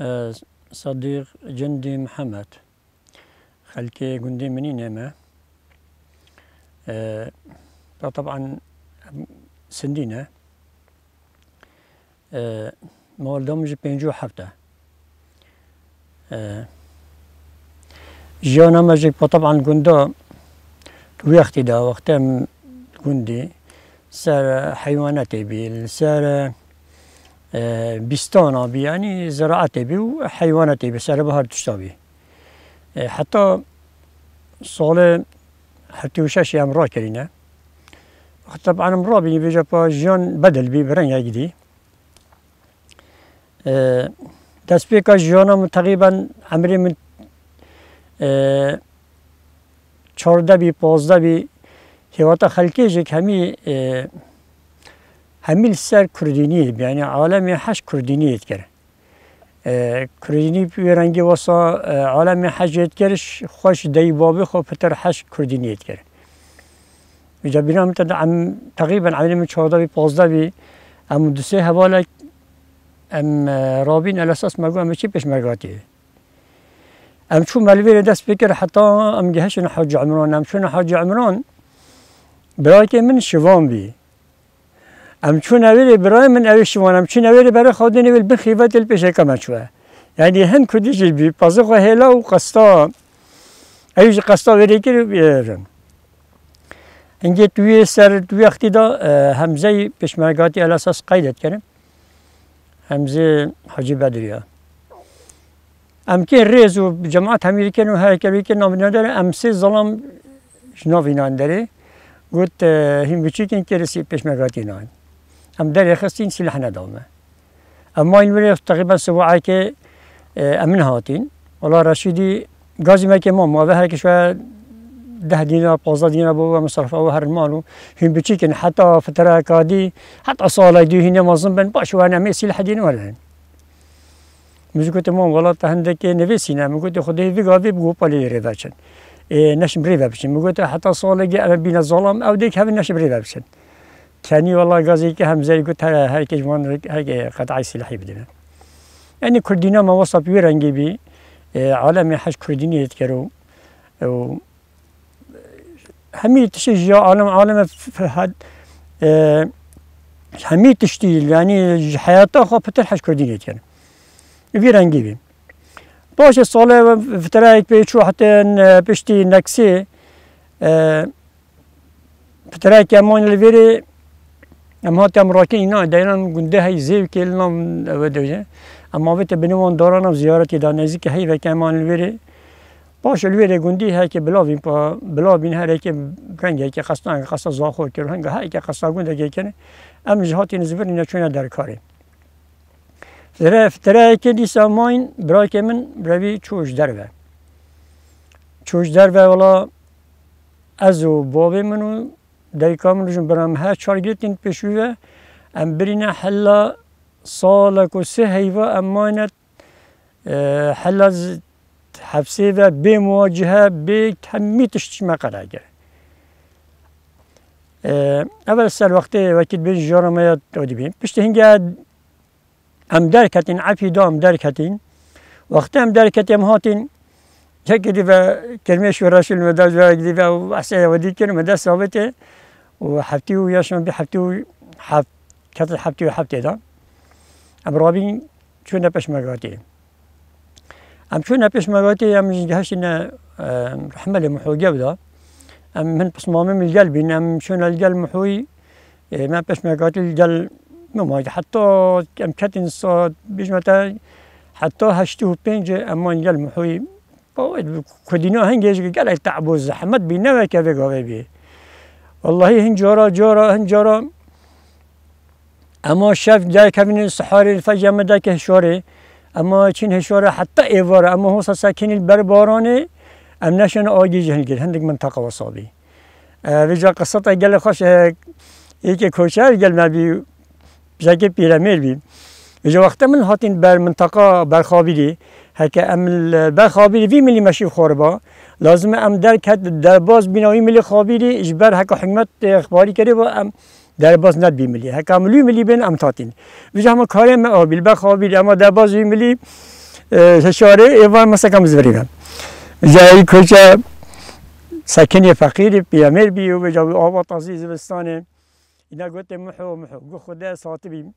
آه، صديق جندي محمد خلكي جندي مني أه طبعا سندينا آه، مولدهم جي بينجو حفتة آه، جيونا مجيك طبعا جندو تويختي دا وقتها جندي سار حيواناتي بيل سار بستانا بي يعني زراعة بي وحيوانات بي سر بهار تشتابي حتى صالة حتى وشاشي أمرا را كرينا طبعا أمرا بي بيجا با جيان بدل بي برنگ يجدي اه، دست بيكا جيانا تقريبا عمري من اه، چارده بی پازده بي هواتا خلقه جيك همي اه، همیل سر کردینیه بیانی عالەمی حەش کوردینیت کرد کوردینی پێرەنگی وەسا عالەمی حەجێت کرش خۆش دەی بۆبی خۆ پتر حەش کوردینیت کرد جا بینام تقریبا عالمی چۆدەوی پۆزدەوی ئەم دوسێ هەواڵێک ئەم ام رابین الاساس مگو ام چی مگاتیه ام چون چوو دست بکر حتی ام ئەم گەهشن عمران ام چون چوونە عمران برای که من شوان بی ام چون اولی برای من اوش وان ام چون اولی برای خود نیول بخیفت الپشه کما چوه یعنی هن کدی جل بی پازق و هلا و قسطا ایوش قستا وری کر بیرن اینجا توی سر توی وقتی دا همزه پشمرگاتی الاساس قیدت کردم همزه حاجی بدریا ام که ریز و جماعت همی کن و هر کاری که نام نداره ام سه ظلم شناوی نان داره گفت هم بچی کن که رسی پشمرگاتی نان ام داري خستين سلاحنا دوما اما این ولی تقريبا سبوعه که امن هاتين والله رشيدي گازی ما كي ما ما به هر ده دینار بوزا دینار بو مصرف او هر مالو هم بتشيكن حتى فتره کادی حتی سال دی هین مازن بن باش وانا ما میسی لحدین ولا مزگوت ما ولا تهنده که نویسینه مگوت خدای وی گاوی بگو پلی ریداچن نشم ریبا بشن حتى صالة جا بين ظلام او ديك هبن نشم ریبا بشن كاني والله غازي هم زي قلت هاي كجوان هاي قطع سلاحي بدنا يعني كردينا ما وصل رنجي بي عالم حش كرديني يتكرو و همي تشجع عالم عالم في هاد همي تشتيل يعني حياته خو بتر حش يتكر بي رنجي بي باش الصلاة فترايك بيشو حتى بشتي نكسي فترايك يا مون الفيري اما هاتم راکه اینا دیران گنده های زیو که اینا و دوجه اما ویت بنوان دارانم زیارتی دا که هی که امان الویره باش الویره گندی های که بلاوین پا بلابین هر که رنگ که خسته هنگ خسته زاخو که رنگ هایی که خسته گنده که کنه ام جهاتی نزبر اینا چونه در کاره تره که دیسا ماین برای که من روی چوش دروه چوش دروه والا از و بابه منو دیکام لجن برام ها چارگیتین پشوه ام برینه حلا سالک اه، و سه هیوا امانت حلا حبسه و به مواجهه به همی تشتیمه قراره اه، اول سر وقت وقتی بین جارمه دادی بیم پشت هنگا ام درکتین عفی دام درکتین وقتی ام درکتیم هاتین چه کدی هكذا كلمة و راشل مدى جوا كذا وعسى وديك مدى صابته وحبتي ويا شما بحبتي وحب كتر حبتي وحبتي دا رابين شو نبش مغاتي أم شو نبش مغاتي أم جهش إن رحمة لمحو جبدا أم من بس مامي من القلب إن أم شو القلب محوي إيه، ما بش مغاتي الجل مو حتى أم كتن الصوت بيش متى حتى هشتو بينجة أمان القلب محوي بود كدينا هنجيش قال تعبو زحمت بينا وكذا قوي بيه والله هن جورا جورا هن جورا اما شف جاي كمين الصحاري ما داك هشوري اما چين هشوري حتى ايوار اما هو ساكن البرباراني ام نشن جهن جهنگیر هندك منطقه وصابي اه، رجا قصة قال خوش ایک كوشار قال ما بي جاكي بيراميل بي رجا وقت من هاتين بر منطقه برخابيدي هک ام بخابیری وی ملی مشی خوربا لازم ام درک هد در باز بینایی ملی خابیری اجبر هک حکمت اخباری کرده و ام در باز ند بی ملی هک ام ملی بین ام تاتین وی هم کاری ام آبیل بخابیری اما در باز وی ملی شاره ایوان مسکم زوریم جایی کجا ساکنی فقیر پیامر بی و جاوی آب تازی زبستانه اینا گوته محو محو گو خدا ساتی بیم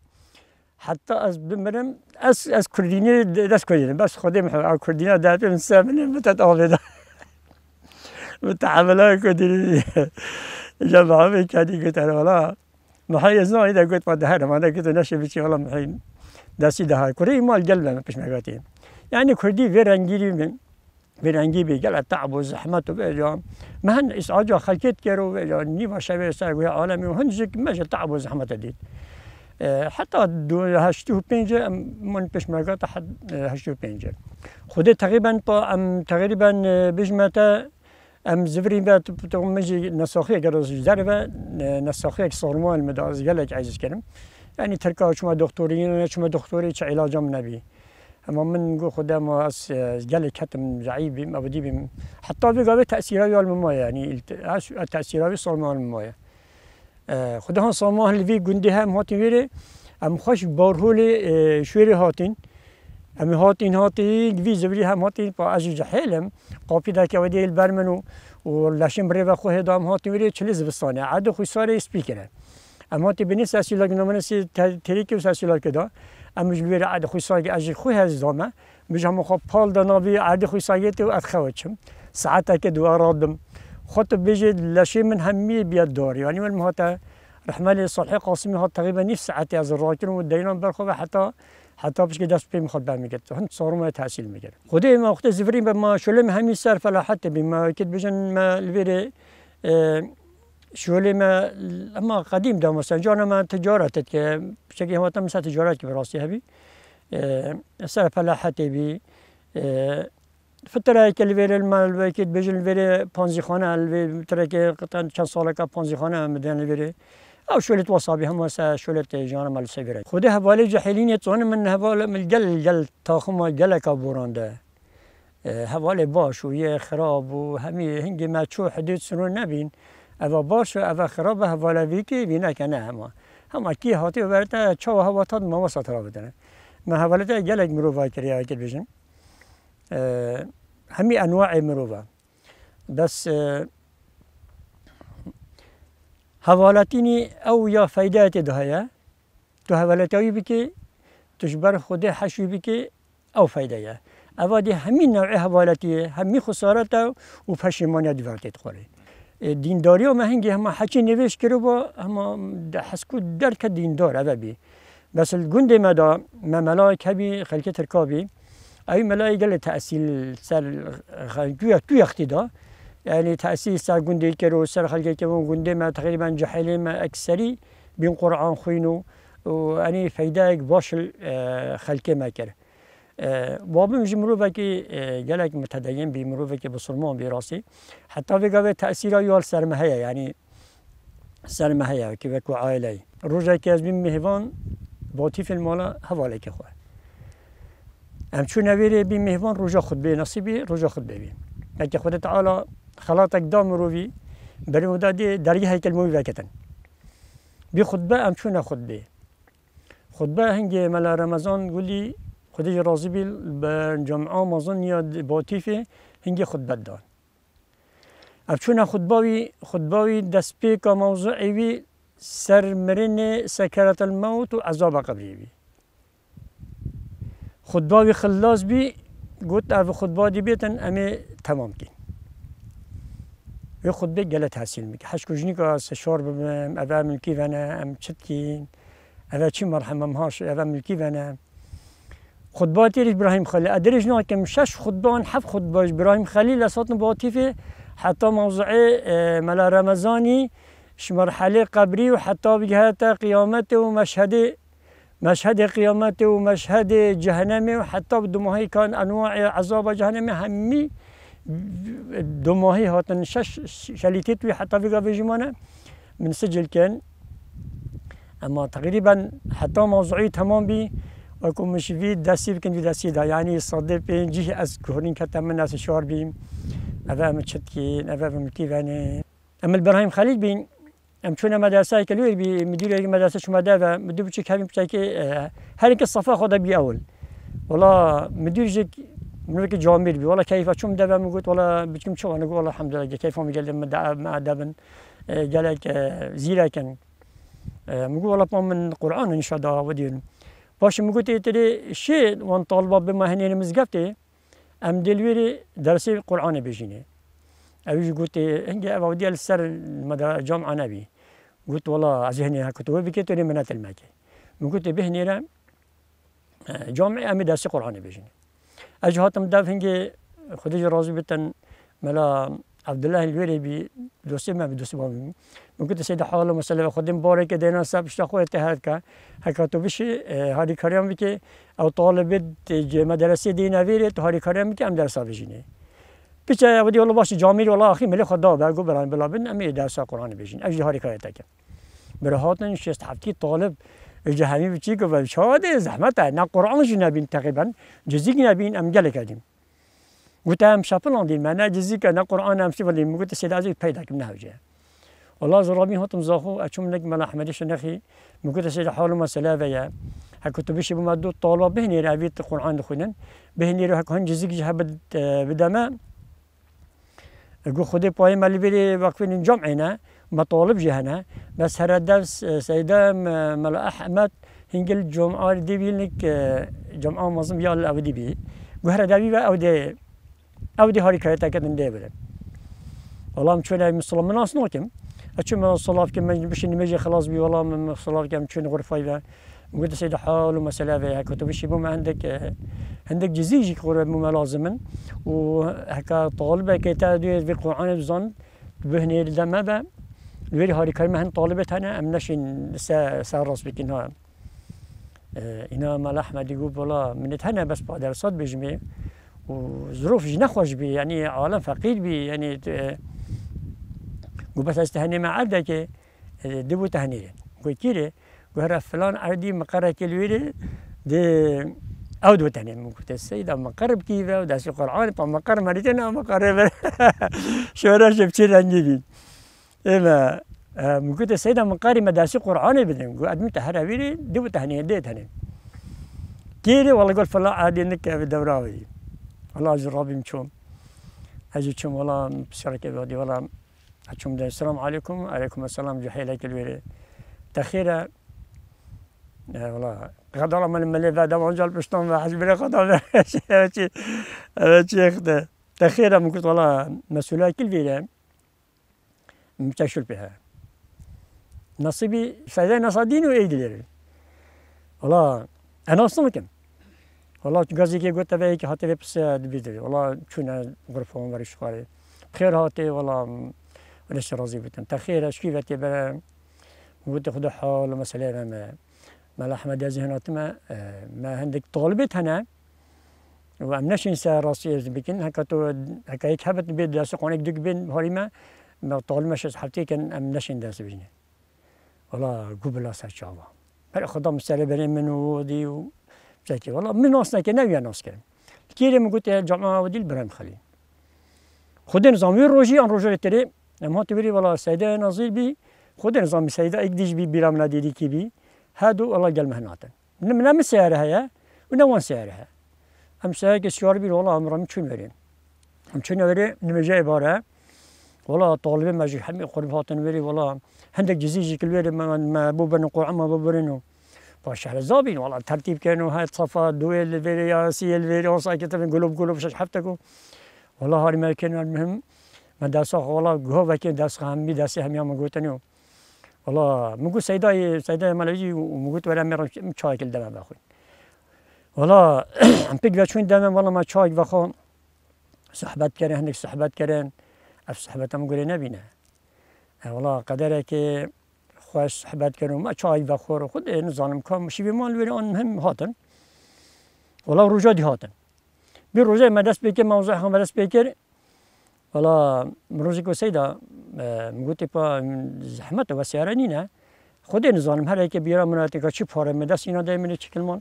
حتى از بمرم از از کردینی دست کردینی بس خودم حال کردینا دادم انسان متت آمده های کردینی جمع همه کردی گوت انا والا محای از نایی دا گوت ما هرم آده گفت نشه بچی والا محای دستی دهر کردی مال جلبه پیش مگاتیم يعني كردي فيرانجيري من فيرانجي بيجل التعب والزحمة وبيجان ما هن إسعاجا خلكت كيرو بيجان نيفا شبيه ساقوية عالمي وهن زك تعب و زحمت دید حتی دو هشت و پنج من پشمرگات هشت و پنج خود تقریبا با ام تقریبا بجمتا ام زفری بات تو مجی نساخی گروز جدار و نساخی یک سرما المداز گلک عزیز کردم یعنی ترکا چما دکتورین چما دکتوری چه علاجم نبی اما من گو خدا ما از گلک کتم جعیبیم ابدی بیم حتی بگاوی تأثیرهای الممایه یعنی تأثیرهای سرمان الممایه خدا هان سامان لوی گنده هم هاتین ویره ام خوش بارهول اه، شوری هاتین ام هاتين هاتي في زبري هم هاتي با اجي جحيلم قابي داك ودي البرمنو ولاشم بري خوه دام هاتي وري چلز بستانه عدو خو ساري سبيكر ام هاتي بنس اسيلا گنمنسي تريكي وساسيلا كدا ام جلوير عدو خو ساري اجي خو هز دامه مش هم خو پال دنابي عدو خو سايت و اتخوچم ساعتا كدو ارادم خط بيجي لشيء من همي بيد دار يعني من مهتا رحمالي صالحي قاسمي هات تقريبا نصف ساعة از راكن و دينان حتى حتى باش كده سبي مخد بعمل كده هن صاروا ما تحصيل مجرد خدي ما وقت زفرين بما شلم همي سار فلا حتى بما كده بجن ما البيري اه شولي ما اما قديم ده مثلا جانا ما تجارة تتك بشكل هو تم تجارة براسي هبي اه سار فلا حتى بي فترة الفيري المال البيكيت بيجي الفيري بانزي خانة الفترة قطعا كان صالك بانزي خانة مدين الفيري او شولت وصابي هم وسا شولت جانا مال سبيرة خده هبالي جحيلين يتون من هبال من الجل جل تاخم جلك بوران ده هبالي اه، باش ويا خراب وهمي هنجي ما تشو حدود سنون نبين اوا باش اوا خراب هبالا فيكي بينا كنا هما هما كي هاتي ورتا تشو هوا تاد ما وسط رابطنا ما هبالتا جلك مروفا كريا كل بجن همي آه، انواع مروبا بس حوالتيني آه، او يا فايدات دهيا تو حوالتاوي بكي تجبر خودي حشوي بكي او فايدايا أفادي همي نوع حوالتي همي خسارتا و پشیمانیا دوارتی تخوره آه، دینداری و مهنگی همه حچی نویش کرو با همه حسکو درک دیندار اوه بی بس الگنده مدا مملاک هبی خلکه ترکابی أي ملاي قال تأسيل سر كي تو يختدا يعني تأسيل سر جندي كرو سر خلقي كمان جندي ما تقريبا جحيلي ما أكسري بين قرآن خوينو وأني فايداك باش آه، خلقي ما كره آه، وابم جمروفه كي آه، جلك متدين بمروفه كي بصرمان براسي حتى في قبل تأثيره أيوة سر مهيا يعني مهيا كي بكو عائلة روجا كي از بين مهوان بوتيف المالا هوالك خواه يعني ام چون نویره بی مهمان روزا خود به نصیبی روزا خود ببی اگه خود تعالی خلاطک دام روی بری مدادی درگی هیکل موی وکتن بی خود به ام چون خود به خطبه هنگ مل رمضان گلی خودی راضی بی به جمع مازن یا باطیف هنگ خطبه دان اب چون خود باوی خود باوی دست پیک موضوعی سر مرین سکرات الموت و عذاب قبری بی خطبه خلاص بی گفت او خطبه دی بیتن امی تمام کن وی خطبه گله تحصیل میگه هش کجنی که از سشار ببم او ملکی ونه ام چت کن او چی مرحمم مهاش او ملکی ونه خطبه تیر ابراهیم خلیل ادریج نه کم شش خطبه حف خطبه ابراهیم خلیل اسات باطیفه حتی موضع اه، ملا رمضانی شمرحله قبری و حتی وحتى قیامت و ومشهد مشهد قيامته ومشهد جهنمي وحتى بدمه كان أنواع عذاب جهنمي همي دموهي هاتن شش شليتت حتى في قبل من سجل كان اما تقريبا حتى موضوعي تمام بي اكو مش في دسي بكن في دسي دا يعني صدر بين جه از كورين كتا من ناس شهر بي اذا متشتكين افا اما البراهيم خليل بين ام چون مدرسه ای لوی بی مدیر مدرسه شما ده و مدیر بچک همین بچک هر اینکه صفا خود بی اول والله مدیر جک منو که جامیر بی والله کیف چون ده من گفت والله بچم چون انا گفت والله الحمدلله کیف هم گل مع دبن گلک زیرا کن میگو مگو والله من قرآن ان شاء الله ودين باش مگو تیتری شی وان طالبه بما هنین مزگفته ام دلوری درسی قرآن بجینه اوی گوتی هنگی اوا سر السر مدرسه جامعه نبی قلت والله عزيزني هني كنت بكيت لي منات الماكي من كنت بهني لا جامع امي درس قرآن بيجني اجهاتم هاتم داف هنجي خديجة راضي بتن ملا عبد الله الويري بي دوسي ما بدوسي ما من كنت سيد حاله مسلا خدم بارك دينا سب شخو اتهاد كا هكا تو بشي اه، هاري كريم بكي او طالب جي مدرسة دينا فيري تو هاري كريم بكي ام درس بيجني بچه ودی الله باش جامی والله آخی ملی خدا برگو بران بلا بن امی درس قرآن بیشین اجهاری کاری تکه برهاتن شست هفتی طالب جهانی بچی که و شاده زحمت نه قرآنش نبین تقریبا جزیک نبین ام گله کردیم گفت هم شپلان دین من جزیک نه قرآن هم سی ولی میگفت سید از پیدا کم نه وجه والله زرابی هاتم زاخو اچوم نگ من احمدش نخی میگفت سید حال مسئله ویا هكنت بيش بما دو طالب بهني رابيت القرآن خنن بهني رو هن جزيك جهبت اه، بدمه گو خودی پای ملیبری وقفین جمعینا مطالب جهنا بس هر دفس سیدا ملا احمد هنگل جمعه دیبینک جمعه مزم یا او دیبی گو هر دبی و او دی او دی هاری کرتا کدن دی بره والله چون مسلمان ناس نوکم اچون من صلاف که من بشین میجه خلاص بی والله من صلاف که چون غرفای و قلت سيد حال ومسألة فيها كتب الشباب عندك عندك جزيج يقول ما لازم وهكا طالبة تادي في القرآن بزن بهني لما با الوري هاري كلمة هن طالبة هنا أم نشين سا سارس بك إنها إنها آه، مال أحمد يقول بلا من هنا بس بعد الصد بجمي وظروف جنخوش بي يعني عالم فقير بي يعني آه، قبل استهني مع عبدك آه، دبو تهنيه قلت كيري قرا فلان عادي مقرة كلويري دي او دو تاني آه، من قلت السيد اما قرب كيفا وداسي قرآن مقر قرب مريتين اما قرب شورا شبتي رنجيبين اما من قلت السيد اما قرب داسي قرآن بدن قلت ادمي تهراويري دو تهني دي تهني كيري والله قول فلان عادي نكا بدوراوي والله اجر ربي مشوم اجي تشوم والله بشركة بودي والله هتشوم السلام عليكم عليكم السلام جحيلك الويري تخيره والله غدر من ملي بعد ونجل بشتون حسب بلا غدر هادشي هادشي خدا تخيرا من كنت والله مسؤولية كل فيلام متشل بها نصيبي فذا نصادين وإيدلري والله أنا أصلا كم والله تجازي كي قلت تبعي كي هاتي بس دبيدري والله شونا غرفة ومريش خاري بخير هاتي والله ولاش راضي بتم تاخيرا أشكي بتي بلا قلت خدا حال مسألة ما مال أحمد يزي هنا ما ما هندك طالبت هنا نش انسى راسي بكن هكا هكا هيك بيت بيد داسقونك دك بين هوريما ما طول مش حتى كان نش داس بجنة والله قبل أسا شاوا بل خدا مسألة بني من ودي و وبساتي والله من ناسنا كنا ويا ناس كان كيري من قلت جماعة ودي البرام خلي خد نظام روجي أن روجي تري لما تبري والله سيدة نظير بي خد نظام سيدة اكديش بي برام نادي كي بي هادو الله قال مهناتن من من سعرها يا ونوان سعرها أم سعرك سيار بيل والله أمرا مشون ورين مشون من مجا إبرة والله طالب ما حمي قرب هاتن وري والله عندك جزيجي كل وري ما ما بوبن قوع ما بوبرنو باش على زابين والله ترتيب كانوا هاي صفا دويل الفيري سي الفيري وصا كتب قلوب قلوب شش حفتكو والله هاري ما كانوا المهم ما داسا والله جهوة كان داسا همي داسي همي ما قوتنيو حالا مگه سیدای سیدای ملوی مگه تو ولایت میرم چای کل دم بخوین حالا امپیک پیگ بچون دمم والا ما چای بخو صحبت کردن هندک صحبت کردن اف هم گوری نبینه والا قدره که خوش صحبت کردم ما چای بخور خود این نظام کام شیبی مال بری آن مهم هاتن والا روزا دی هاتن بی روزا مدرس بیکر موضوع هم مدرس بیکر والله مروجيكو سيدا مقولتي با زحمة وسيرانينا خودي نزانم هر هيك بيرا مناطقة چی پاره مده سینا دائمین من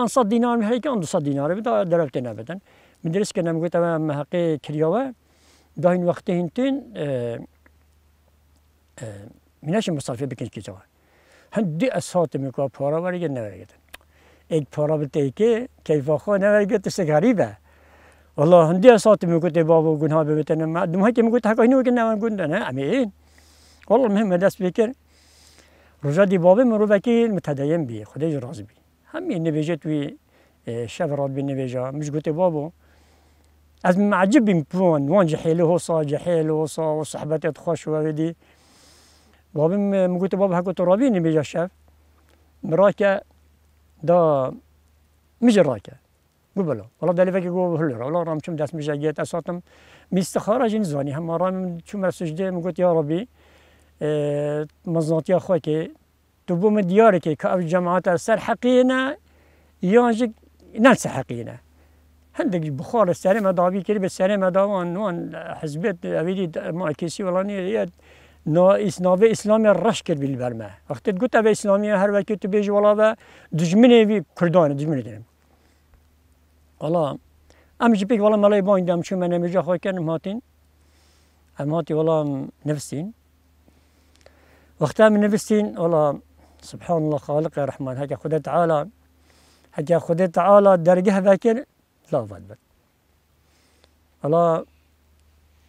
آن صد دینار هر هيك آن دو صد دینار بده درفت نبدن من درس کنم گوتا محقی کریاوه دا این وقت هنتین مناش مصرفه بکن کی جوان هندی اسات میکو پاره وری نورگتن ایک پاره بتیکی کیفا خو نورگت سگریبه والله هندي صوتي من قلت بابا وقول هذا قلت انا ما عندهم هيك من قلت حكى هنا قلنا قلنا انا امين والله المهم هذا سبيكر رجادي بابي من روبكي متدين بي خديج راضي بي همي نبيجت وي شاف راد بالنبيجة مش قلت بابا از معجب بون وان جحيل وصا جحيل وصا وصحبتي تخش وهذي بابا من قلت بابا حكى ترابي نبيجة شاف مراكا دا مش راكا قبله والله دليل فيك قوة هلر والله رام كم داس مجاجيت أساتم مستخارة جن زاني هم رام كم سجدة مقول يا ربي اه مزنات يا أخوك تبو من ديارك كأب جماعات السر حقينا يانجك نلس حقينا هندك بخار السنة ما دابي كري بس السنة ما داوان وان حزبت أبيدي ما نا اسنابه اسلامی رش کرد بیل برمه وقتی گفت به اسلامی هر وقت تو بیج ولا به دشمنی بی کردانه دشمنی داریم والله ام جي بيك والله مالاي بوين دام شو من ميجا خوي كان ماتين ام هاتي والله نفسين وختام نفسين والله سبحان الله خالق يا رحمن هكا خدا تعالى هكا خدا تعالى درجه ذاك لا فاد والله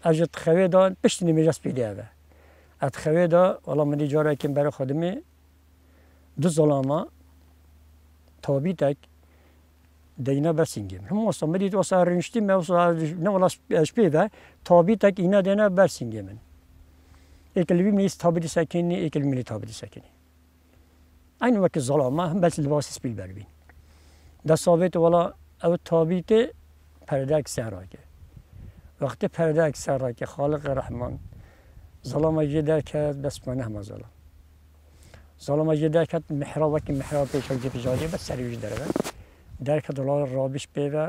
اجت خوي خويدا بشتني ميجا سبيدي هذا اتخويدا والله مني جاري كم برا خدمي دو ظلامه توبيتك دینا برسینگیم هم واسه مدید واسه رنشتی من واسه نه ولا اشپی ده تابی تک اینا دینا برسینگیم اکلوی نیست تابی سکنی اکلوی نیست تابی سکنی این وقت ظلامه هم بس لباس سپیل بر بین دست ثابت ولا او تابیت پرده سر راگه وقتی پرده سر راگه خالق رحمان زلما یه در کرد بس من همه ظلام ظلامه یه در کرد محراب وکی محراب پیش از جیب بس سریوش داره درک دلار رابش پیوه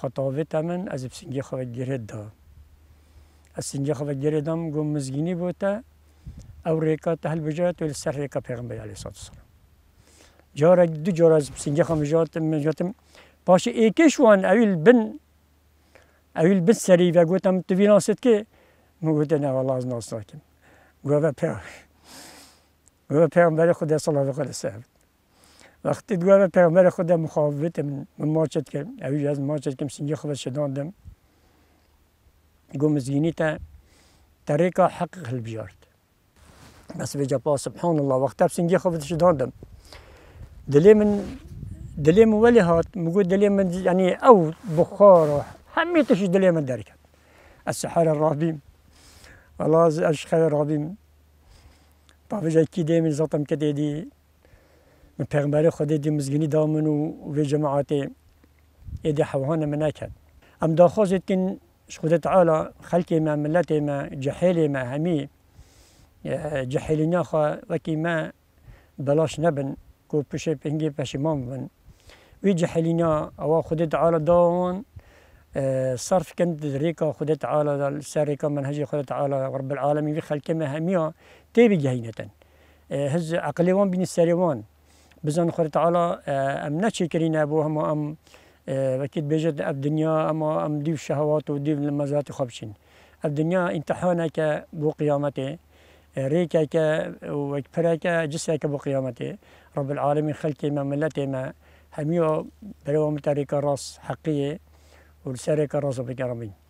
خطاوه تمن از بسنگی خواه گرد دا از سنگی خواه گرد دام گم مزگینی بوتا او ریکا تحل بجاید و سر ریکا پیغمبر علیه صلی السلام جارا دو جارا از بسنگی خواه مجاتم مجاتم پاش ایکش وان اویل بن اویل بن سری و گوتم تو وی ناست که مگوته نه والله از ناسد ناکم گوه پیغمبر گوه پیغمبر خدا صلی الله علیه وسلم وقتی دوام پیامبر خدا مخاوبت من ماچت که اویج از ماچت که مسیح خدا شداندم گم زینی تا طریق حق خل بیارد بس به پا سبحان الله وقتا سنجی خود شداندم دلی من دلی من ولی هات مگو دلی من یعنی او بخار و همیتش دلی من درکت السحر الرهبیم والله اشخاص الرهبیم طافجا كي دائما زطم كتادي من پیغمبر خود دی مزگینی دامن و وی جماعت ایدی حوهان من نکن ام دا خواست کن خدا تعالی خلق ما ملت ما جحیل ما همی جحیلی خوا وکی ما بلاش نبن کو پشه پنگی پشه مام بن وی جحیلی نا او خود تعالی دامن صرف كنت ريكا خدت تعالى ساريكا منهج خدت تعالى رب العالمين في خلق ما هميا تبي جهينة هز عقلي وان بين الساري بزن خود تعالا اه، ام نچی کرینه بو هم ام اه، وكيد بيجد اب دنیا اما ام دیو شهوات و وديف لمزات خبشن اب دنیا دنيا که بو اه، که قيامته ريكك وكبرك که بو قيامته رب العالمين خلقي ما ملتي ما هميو بلوم تاريك الراس حقيه ولسارك الراس بكرمين